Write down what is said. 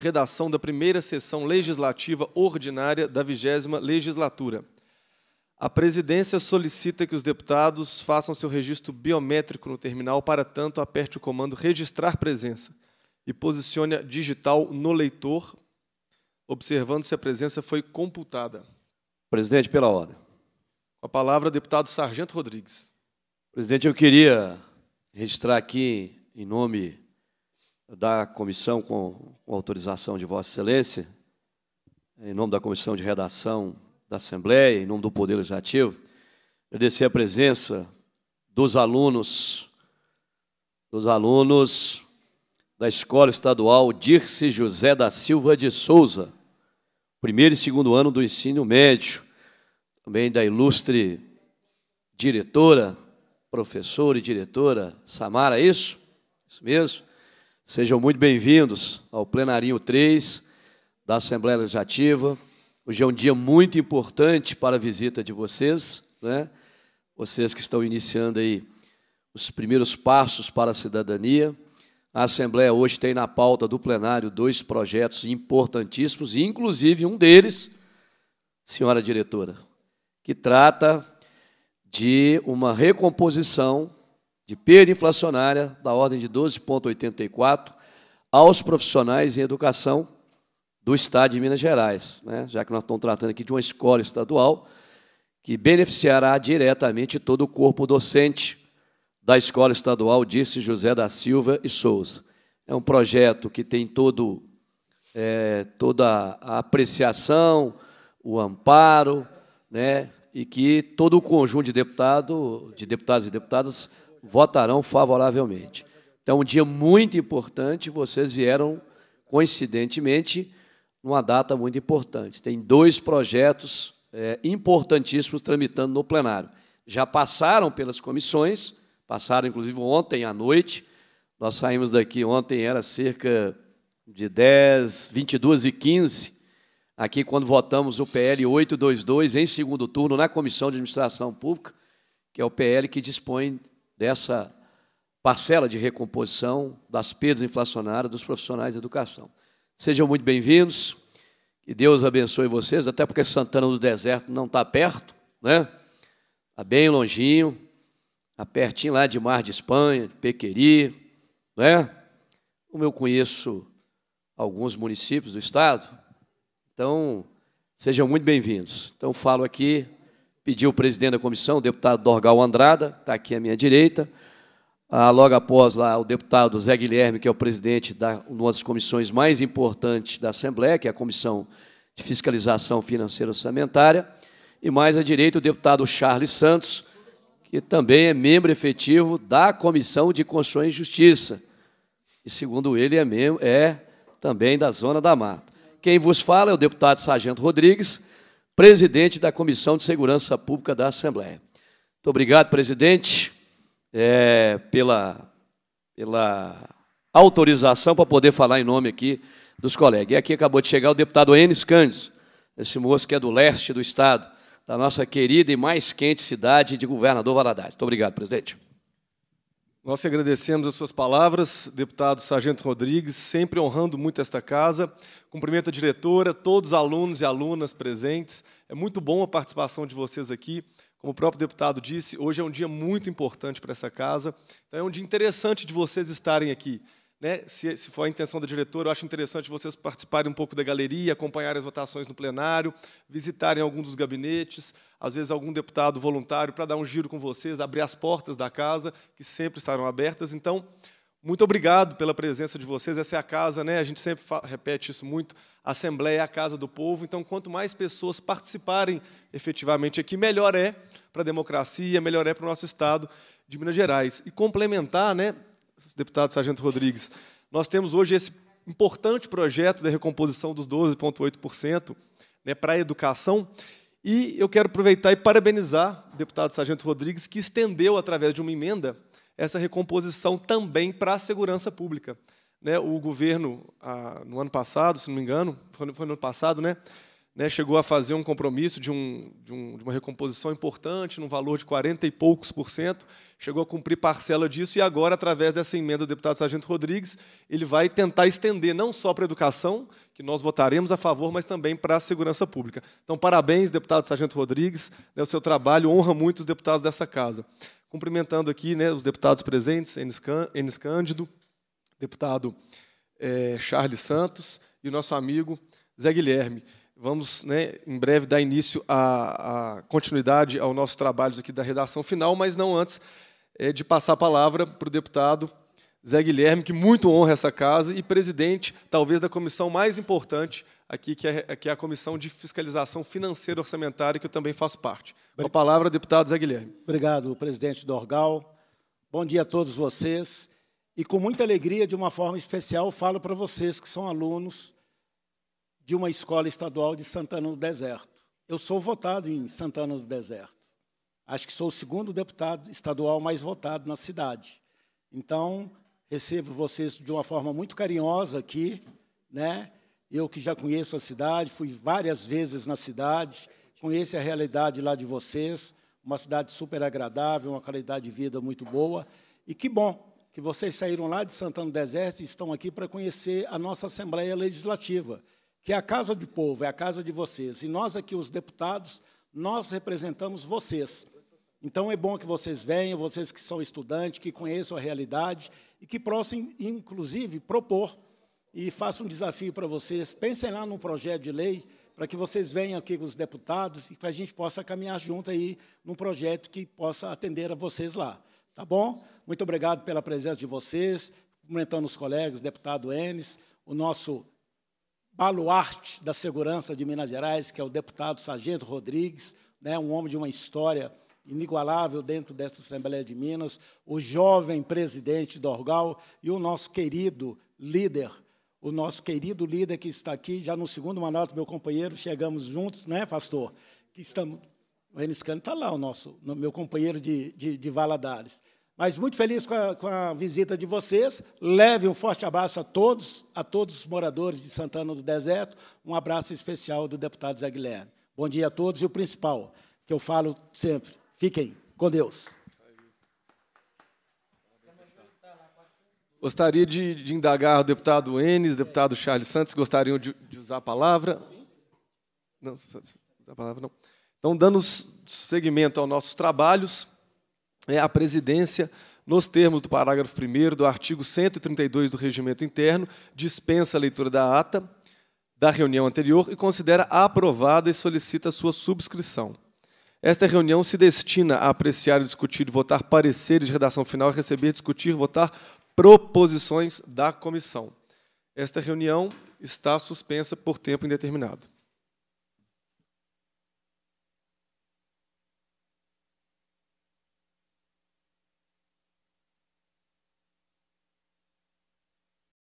redação da primeira sessão legislativa ordinária da vigésima legislatura. A presidência solicita que os deputados façam seu registro biométrico no terminal, para tanto, aperte o comando registrar presença e posicione a digital no leitor, observando se a presença foi computada. Presidente, pela ordem. Com a palavra, deputado Sargento Rodrigues. Presidente, eu queria registrar aqui, em nome da comissão, com, com autorização de Vossa Excelência, em nome da comissão de redação da Assembleia, em nome do Poder Legislativo, agradecer a presença dos alunos, dos alunos da Escola Estadual Dirce José da Silva de Souza, primeiro e segundo ano do ensino médio, também da ilustre diretora, professora e diretora Samara, é isso? Isso mesmo? Sejam muito bem-vindos ao Plenarinho 3 da Assembleia Legislativa. Hoje é um dia muito importante para a visita de vocês, né? Vocês que estão iniciando aí os primeiros passos para a cidadania. A Assembleia hoje tem na pauta do plenário dois projetos importantíssimos, inclusive um deles, senhora diretora, que trata de uma recomposição de perda inflacionária da ordem de 12,84 aos profissionais em educação do Estado de Minas Gerais, né? já que nós estamos tratando aqui de uma escola estadual que beneficiará diretamente todo o corpo docente da escola estadual, disse José da Silva e Souza. É um projeto que tem todo, é, toda a apreciação, o amparo, né? e que todo o conjunto de, deputado, de deputados e deputadas votarão favoravelmente. Então, um dia muito importante, vocês vieram, coincidentemente, numa data muito importante. Tem dois projetos é, importantíssimos tramitando no plenário. Já passaram pelas comissões, passaram inclusive ontem à noite. Nós saímos daqui ontem, era cerca de 10, 22 e 15, aqui quando votamos o PL 822 em segundo turno na Comissão de Administração Pública, que é o PL que dispõe dessa parcela de recomposição das perdas inflacionárias dos profissionais de educação. Sejam muito bem-vindos, que Deus abençoe vocês, até porque Santana do Deserto não está perto, né? Está bem longinho, está pertinho lá de Mar de Espanha, de Pequeri, né? Como eu conheço alguns municípios do estado, então sejam muito bem-vindos. Então falo aqui pediu o presidente da comissão, o deputado Dorgal Andrada, está aqui à minha direita, ah, logo após lá o deputado Zé Guilherme, que é o presidente da uma das comissões mais importantes da Assembleia, que é a Comissão de Fiscalização Financeira Orçamentária, e mais à direita o deputado Charles Santos, que também é membro efetivo da Comissão de Constituição e Justiça, e segundo ele é, membro, é também da Zona da Mata. Quem vos fala é o deputado Sargento Rodrigues, presidente da Comissão de Segurança Pública da Assembleia. Muito obrigado, presidente, é, pela, pela autorização para poder falar em nome aqui dos colegas. E aqui acabou de chegar o deputado Enes Cândido, esse moço que é do leste do Estado, da nossa querida e mais quente cidade de Governador Valadares. Muito obrigado, presidente. Nós agradecemos as suas palavras, deputado Sargento Rodrigues, sempre honrando muito esta casa. Cumprimento a diretora, todos os alunos e alunas presentes. É muito bom a participação de vocês aqui. Como o próprio deputado disse, hoje é um dia muito importante para essa casa. Então é um dia interessante de vocês estarem aqui. Né? Se, se, for a intenção da diretora, eu acho interessante vocês participarem um pouco da galeria, acompanharem as votações no plenário, visitarem algum dos gabinetes, às vezes algum deputado voluntário para dar um giro com vocês, abrir as portas da casa, que sempre estarão abertas. Então, muito obrigado pela presença de vocês. Essa é a casa, né? A gente sempre repete isso muito. A Assembleia é a casa do povo. Então, quanto mais pessoas participarem efetivamente aqui, melhor é para a democracia, melhor é para o nosso Estado de Minas Gerais. E complementar, né, deputado Sargento Rodrigues, nós temos hoje esse importante projeto da recomposição dos 12,8% né, para a educação, e eu quero aproveitar e parabenizar o deputado Sargento Rodrigues, que estendeu, através de uma emenda, essa recomposição também para a segurança pública. Né, o governo, ah, no ano passado, se não me engano, foi no ano passado, né, né, chegou a fazer um compromisso de, um, de, um, de, uma recomposição importante, num valor de 40 e poucos por cento, chegou a cumprir parcela disso, e agora, através dessa emenda do deputado Sargento Rodrigues, ele vai tentar estender não só para a educação, que nós votaremos a favor, mas também para a segurança pública. Então, parabéns, deputado Sargento Rodrigues, né, o seu trabalho honra muito os deputados dessa casa. Cumprimentando aqui né, os deputados presentes, Enes Cândido, deputado é, Charles Santos e o nosso amigo Zé Guilherme. Vamos, né, em breve, dar início à, à continuidade ao nosso trabalho aqui da redação final, mas não antes é, de passar a palavra para o deputado Zé Guilherme, que muito honra essa casa e presidente, talvez, da comissão mais importante aqui, que é, que é a Comissão de Fiscalização Financeira e Orçamentária, que eu também faço parte. Com a palavra, deputado Zé Guilherme. Obrigado, presidente Dorgal. Bom dia a todos vocês. E com muita alegria, de uma forma especial, falo para vocês que são alunos de uma escola estadual de Santana do Deserto. Eu sou votado em Santana do Deserto. Acho que sou o segundo deputado estadual mais votado na cidade. Então, recebo vocês de uma forma muito carinhosa aqui, né? Eu que já conheço a cidade, fui várias vezes na cidade, conheço a realidade lá de vocês, uma cidade super agradável, uma qualidade de vida muito boa. E que bom que vocês saíram lá de Santana do Deserto e estão aqui para conhecer a nossa Assembleia Legislativa que é a casa do povo é a casa de vocês, e nós aqui, os deputados, nós representamos vocês. Então é bom que vocês venham, vocês que são estudantes, que conheçam a realidade e que possam, inclusive, propor. E faço um desafio para vocês: pensem lá num projeto de lei para que vocês venham aqui com os deputados e para a gente possa caminhar junto aí num projeto que possa atender a vocês lá. Tá bom? Muito obrigado pela presença de vocês, cumprimentando os colegas, deputado Enes, o nosso baluarte da segurança de Minas Gerais, que é o deputado Sargento Rodrigues, né, um homem de uma história inigualável dentro dessa Assembleia de Minas, o jovem presidente do Orgal e o nosso querido líder, o nosso querido líder que está aqui, já no segundo mandato, meu companheiro, chegamos juntos, né, pastor? Que estamos... O Reniscano está lá, o nosso, meu companheiro de, de, de Valadares. Mas muito feliz com a, com a, visita de vocês. Leve um forte abraço a todos, a todos os moradores de Santana do Deserto. Um abraço especial do deputado Zé Guilherme. Bom dia a todos e o principal, que eu falo sempre, fiquem com Deus. Gostaria de, de indagar o deputado Enes, deputado Charles Santos, gostariam de, de usar a palavra? Não, usar a palavra não. Então, dando seguimento aos nossos trabalhos, é, a presidência, nos termos do parágrafo 1 do artigo 132 do Regimento Interno, dispensa a leitura da ata da reunião anterior e considera aprovada e solicita sua subscrição. Esta reunião se destina a apreciar, discutir e votar pareceres de redação final e receber, discutir e votar proposições da comissão. Esta reunião está suspensa por tempo indeterminado.